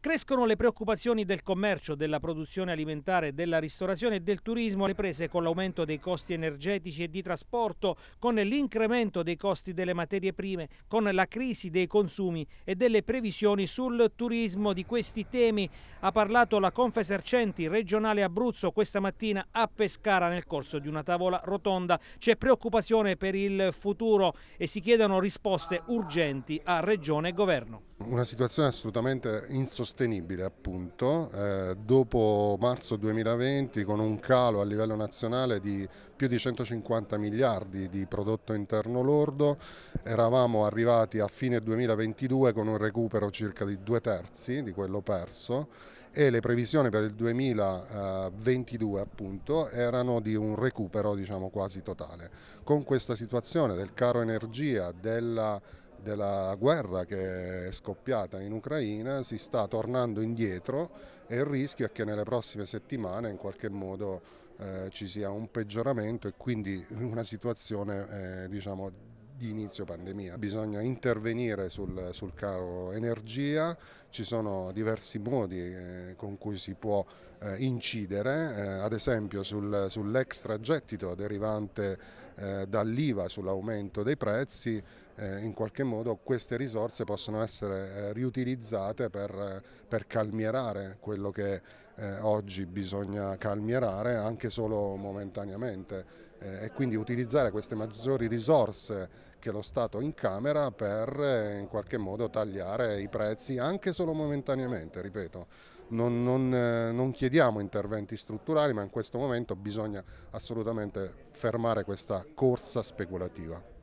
Crescono le preoccupazioni del commercio, della produzione alimentare, della ristorazione e del turismo, le prese con l'aumento dei costi energetici e di trasporto, con l'incremento dei costi delle materie prime, con la crisi dei consumi e delle previsioni sul turismo di questi temi. Ha parlato la Confesercenti regionale Abruzzo questa mattina a Pescara nel corso di una tavola rotonda. C'è preoccupazione per il futuro e si chiedono risposte urgenti a Regione e Governo. Una situazione assolutamente insostenibile appunto, eh, dopo marzo 2020 con un calo a livello nazionale di più di 150 miliardi di prodotto interno lordo, eravamo arrivati a fine 2022 con un recupero circa di due terzi di quello perso e le previsioni per il 2022 appunto erano di un recupero diciamo quasi totale. Con questa situazione del caro energia, della della guerra che è scoppiata in Ucraina si sta tornando indietro e il rischio è che nelle prossime settimane in qualche modo eh, ci sia un peggioramento e quindi una situazione eh, diciamo, di inizio pandemia. Bisogna intervenire sul, sul caro energia, ci sono diversi modi eh, con cui si può eh, incidere, eh, ad esempio sul, sull'extragettito derivante eh, dall'IVA sull'aumento dei prezzi, eh, in qualche modo queste risorse possono essere eh, riutilizzate per, eh, per calmierare quello che eh, oggi bisogna calmierare anche solo momentaneamente e quindi utilizzare queste maggiori risorse che lo Stato incamera per in qualche modo tagliare i prezzi anche solo momentaneamente, ripeto. Non, non, non chiediamo interventi strutturali ma in questo momento bisogna assolutamente fermare questa corsa speculativa.